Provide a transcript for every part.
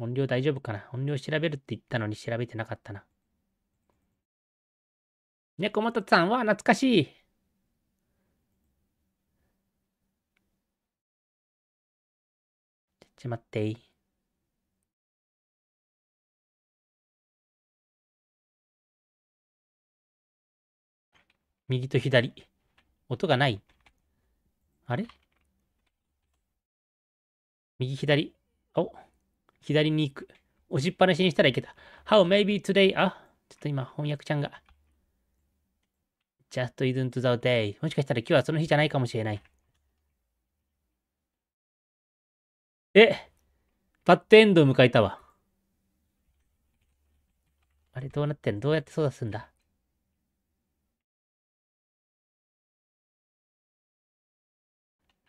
音量大丈夫かな音量調べるって言ったのに調べてなかったな。猫本さんは懐かしい。ちょっと待ってい右と左。音がない。あれ右左。お左に行く。押しっぱなしにしたらいけた。How maybe today? あ、ちょっと今、翻訳ちゃんが。Just isn't the day. もしかしたら今日はその日じゃないかもしれない。え、バッドエンドを迎えたわ。あれどうなってんどうやって操作すんだ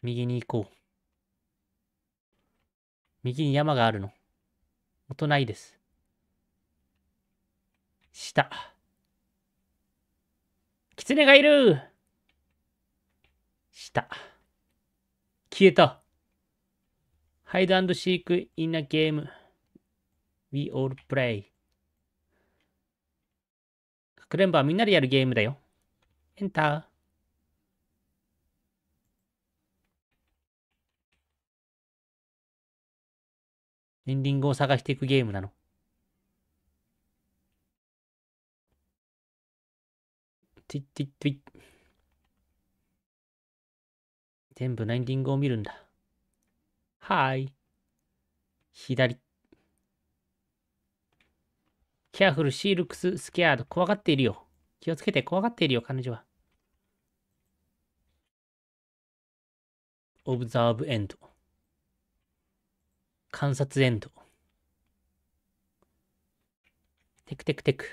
右に行こう。右に山があるの。大人いいです。下。狐がいる下。消えた。ハイドアンドシークインナゲーム。We all play. かくれんぼはみんなでやるゲームだよ。エンター。エンディングを探していくゲームなの。ティッティッティッ。全部のエンディングを見るんだ。はい。左。ケアフル、シールクス、スケアード、怖がっているよ。気をつけて、怖がっているよ、彼女は。オブザーブエンド。観察エンド。テクテクテク。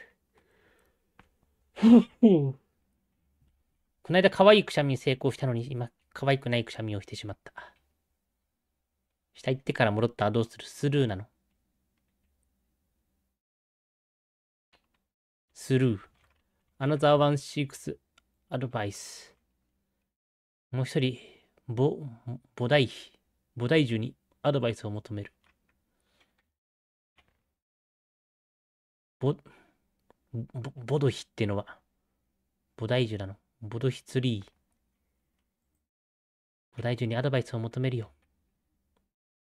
この間可愛いくしゃみに成功したのに、今、可愛くないくしゃみをしてしまった。下行ってから戻ったらどうするスルーなのスルー。アナザーワンシークスアドバイス。もう一人、ボ、ボダイボダイジュにアドバイスを求める。ボ、ボ、ドヒってのは、ボダイジュなの。ボドヒツリー。ボダイジュにアドバイスを求めるよ。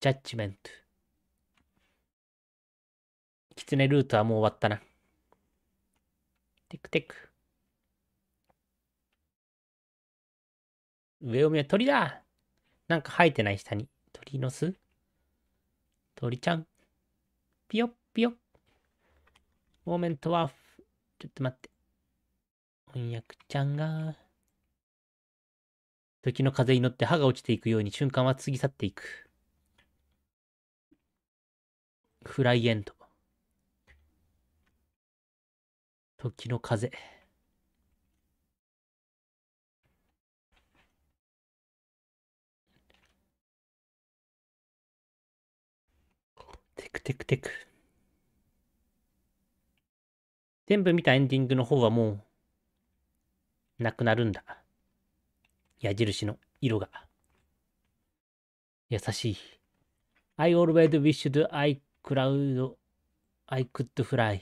ジャッジメント。キツネルートはもう終わったな。テクテク。上を見は鳥だなんか生えてない下に。鳥の巣鳥ちゃん。ピヨッピヨッ。モーメントは、ちょっと待って。翻訳ちゃんが、時の風に乗って歯が落ちていくように瞬間は過ぎ去っていく。フライエンド。時の風。テクテクテク。全部見たエンディングの方はもう、なくなるんだ。矢印の色が。優しい。I always wished I cloud, I could fly.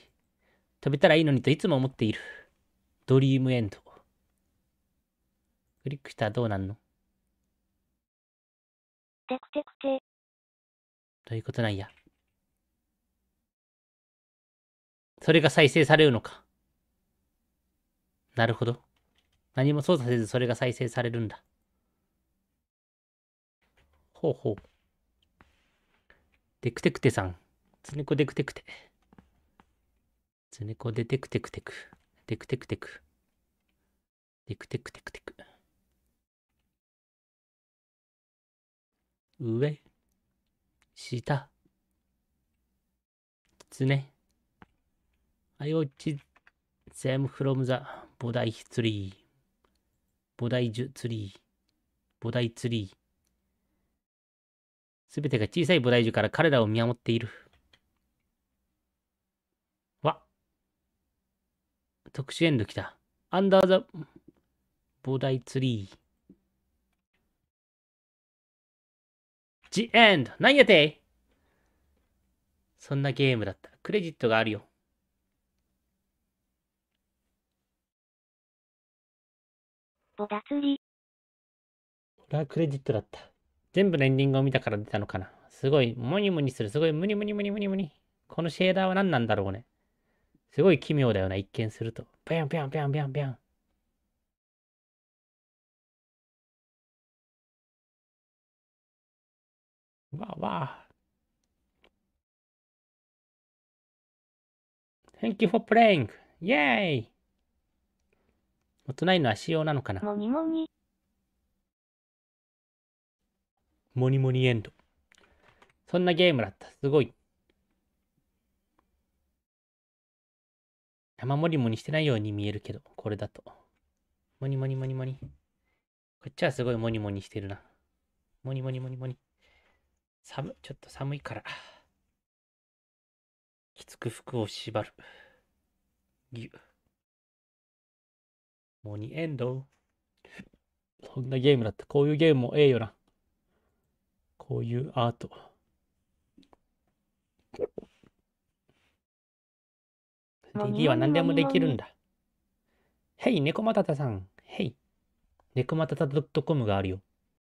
飛べたらいいのにといつも思っている。ドリームエンド。クリックしたらどうなんのということなんや。それが再生されるのか。なるほど。何も操作せずそれが再生されるんだ。ほうほう。デクテクテさん。つねこデクテクテ。つねこでテクテクテク。テクテクテク。テクテクテクテク。上。下。きつね。w a t c h them from the Bodai tree. Bodai t r e ツリー。すべてが小さい菩提樹から彼らを見守っている。わ。特殊エンド来た。アンダーザボダイツリー。ジエンド何やてそんなゲームだった。クレジットがあるよ。おだつり。裏クレジットだった。全部のエンディングを見たから出たのかな。すごい、モニモニする。すごい、ムニムニムニムニムニ。このシェーダーは何なんだろうね。すごい奇妙だよな、一見すると。ぴゃんぴゃんぴゃんぴゃんぴゃん。わあわあ。Thank you for playing! Yay! 大人ないのは仕様なのかなもにもに。エンド。そんなゲームだった。すごい。山モりもにしてないように見えるけど、これだと。もにもにもにもに。こっちはすごいもにもにしてるな。もにもにもにもに。寒、ちょっと寒いから。きつく服を縛る。ぎゅ。モニエンド。そんなゲームだった。こういうゲームもええよな。こういうアート。DD は何でもできるんだ。ヘイ、猫又たさん。ヘイ。猫又たた .com があるよ。